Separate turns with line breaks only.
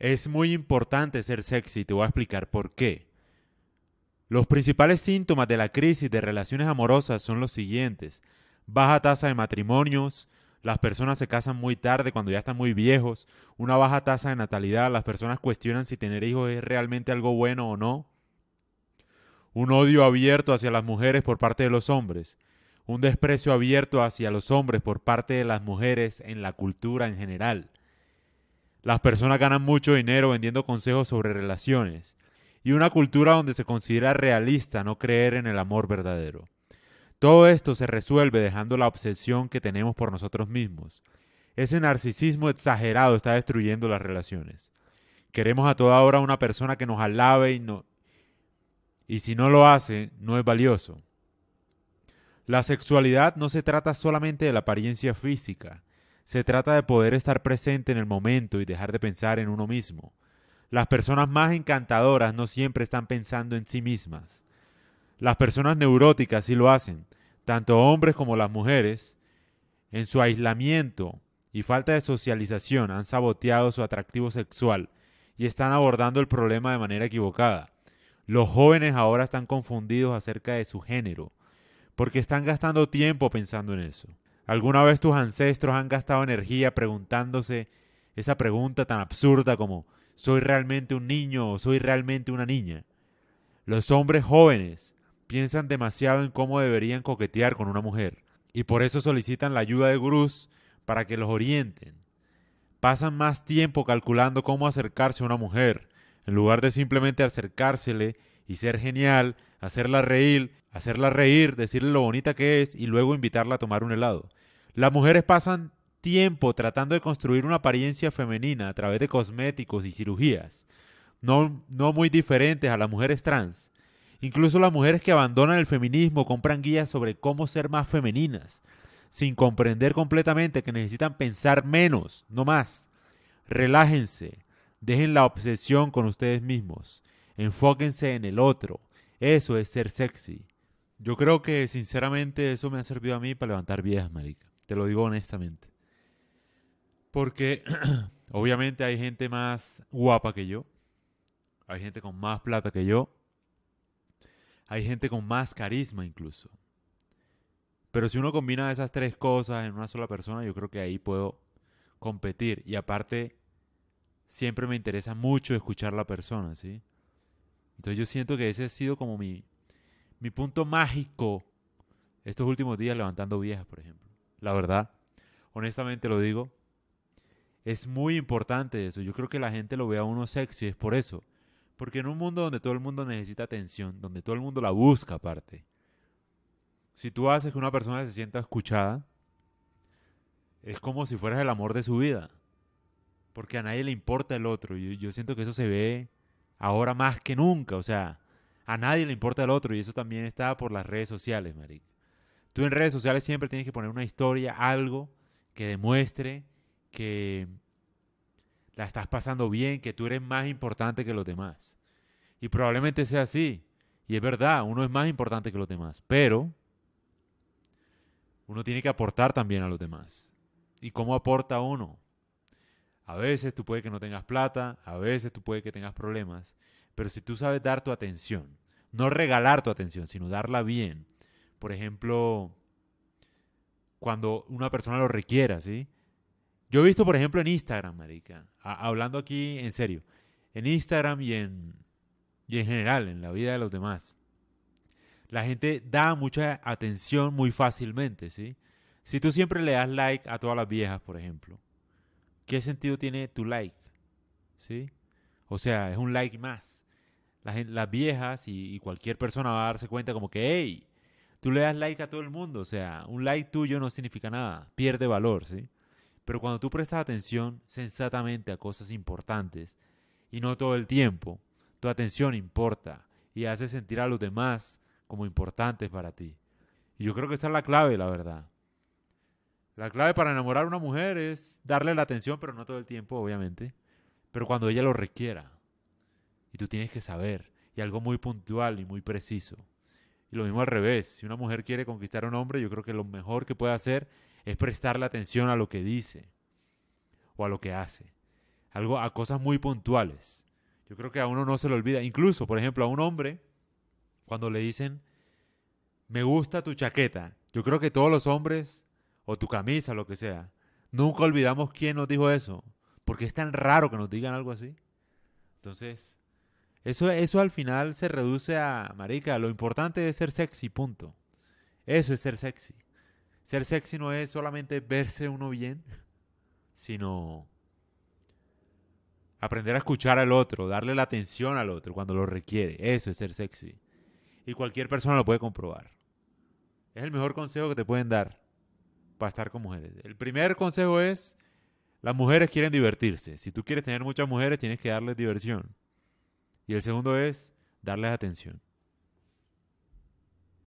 Es muy importante ser sexy y te voy a explicar por qué. Los principales síntomas de la crisis de relaciones amorosas son los siguientes. Baja tasa de matrimonios, las personas se casan muy tarde cuando ya están muy viejos, una baja tasa de natalidad, las personas cuestionan si tener hijos es realmente algo bueno o no, un odio abierto hacia las mujeres por parte de los hombres, un desprecio abierto hacia los hombres por parte de las mujeres en la cultura en general, las personas ganan mucho dinero vendiendo consejos sobre relaciones. Y una cultura donde se considera realista no creer en el amor verdadero. Todo esto se resuelve dejando la obsesión que tenemos por nosotros mismos. Ese narcisismo exagerado está destruyendo las relaciones. Queremos a toda hora una persona que nos alabe y, no, y si no lo hace, no es valioso. La sexualidad no se trata solamente de la apariencia física, se trata de poder estar presente en el momento y dejar de pensar en uno mismo. Las personas más encantadoras no siempre están pensando en sí mismas. Las personas neuróticas sí lo hacen, tanto hombres como las mujeres. En su aislamiento y falta de socialización han saboteado su atractivo sexual y están abordando el problema de manera equivocada. Los jóvenes ahora están confundidos acerca de su género, porque están gastando tiempo pensando en eso. ¿Alguna vez tus ancestros han gastado energía preguntándose esa pregunta tan absurda como ¿soy realmente un niño o soy realmente una niña? Los hombres jóvenes piensan demasiado en cómo deberían coquetear con una mujer y por eso solicitan la ayuda de gurús para que los orienten. Pasan más tiempo calculando cómo acercarse a una mujer en lugar de simplemente acercársele y ser genial, hacerla reír, hacerla reír, decirle lo bonita que es y luego invitarla a tomar un helado. Las mujeres pasan tiempo tratando de construir una apariencia femenina a través de cosméticos y cirugías, no, no muy diferentes a las mujeres trans. Incluso las mujeres que abandonan el feminismo compran guías sobre cómo ser más femeninas, sin comprender completamente que necesitan pensar menos, no más. Relájense, dejen la obsesión con ustedes mismos enfóquense en el otro. Eso es ser sexy. Yo creo que sinceramente eso me ha servido a mí para levantar viejas, marica. Te lo digo honestamente. Porque obviamente hay gente más guapa que yo. Hay gente con más plata que yo. Hay gente con más carisma incluso. Pero si uno combina esas tres cosas en una sola persona, yo creo que ahí puedo competir. Y aparte, siempre me interesa mucho escuchar la persona, ¿sí? Entonces yo siento que ese ha sido como mi, punto mágico estos últimos días levantando viejas, por ejemplo. La verdad, honestamente lo digo, es muy importante eso. Yo creo que la gente lo ve a uno sexy, es por eso. Porque en un mundo donde todo el mundo necesita atención, donde todo el mundo la busca aparte, si tú haces que una persona se sienta escuchada, es como si fueras el amor de su vida. Porque a nadie le importa el otro. yo siento que eso se ve ahora más que nunca. O sea, a nadie le importa el otro y eso también está por las redes sociales, Maric. Tú en redes sociales siempre tienes que poner una historia, algo que demuestre que la estás pasando bien, que tú eres más importante que los demás. Y probablemente sea así. Y es verdad, uno es más importante que los demás. Pero uno tiene que aportar también a los demás. ¿Y cómo aporta uno? A veces tú puede que no tengas plata, a veces tú puede que tengas problemas, pero si tú sabes dar tu atención, no regalar tu atención, sino darla bien. Por ejemplo, cuando una persona lo requiera, ¿sí? Yo he visto, por ejemplo, en Instagram, marica, hablando aquí en serio, en Instagram y en, y en general, en la vida de los demás. La gente da mucha atención muy fácilmente, ¿sí? Si tú siempre le das like a todas las viejas, por ejemplo, ¿qué sentido tiene tu like? ¿Sí? O sea, es un like más. Las, viejas y, cualquier persona va a darse cuenta como que, hey, tú le das like a todo el mundo. O sea, un like tuyo no significa nada, pierde valor, ¿sí? Pero cuando tú prestas atención sensatamente a cosas importantes y no todo el tiempo, tu atención importa y hace sentir a los demás como importantes para ti. Y yo creo que esa es la clave, la verdad. La clave para enamorar a una mujer es darle la atención, pero no todo el tiempo, obviamente. Pero cuando ella lo requiera. Y tú tienes que saber. Y algo muy puntual y muy preciso. Y lo mismo al revés. Si una mujer quiere conquistar a un hombre, yo creo que lo mejor que puede hacer es prestarle atención a lo que dice o a lo que hace. Algo, a cosas muy puntuales. Yo creo que a uno no se le olvida. Incluso, por ejemplo, a un hombre, cuando le dicen, me gusta tu chaqueta, yo creo que todos los hombres o tu camisa, lo que sea. Nunca olvidamos quién nos dijo eso, porque es tan raro que nos digan algo así. Entonces, eso, eso al final se reduce a, marica, lo importante es ser sexy, punto. Eso es ser sexy. Ser sexy no es solamente verse uno bien, sino aprender a escuchar al otro, darle la atención al otro cuando lo requiere. Eso es ser sexy. Y cualquier persona lo puede comprobar. Es el mejor consejo que te pueden dar para estar con mujeres. El primer consejo es, las mujeres quieren divertirse. Si tú quieres tener muchas mujeres, tienes que darles diversión. Y el segundo es, darles atención.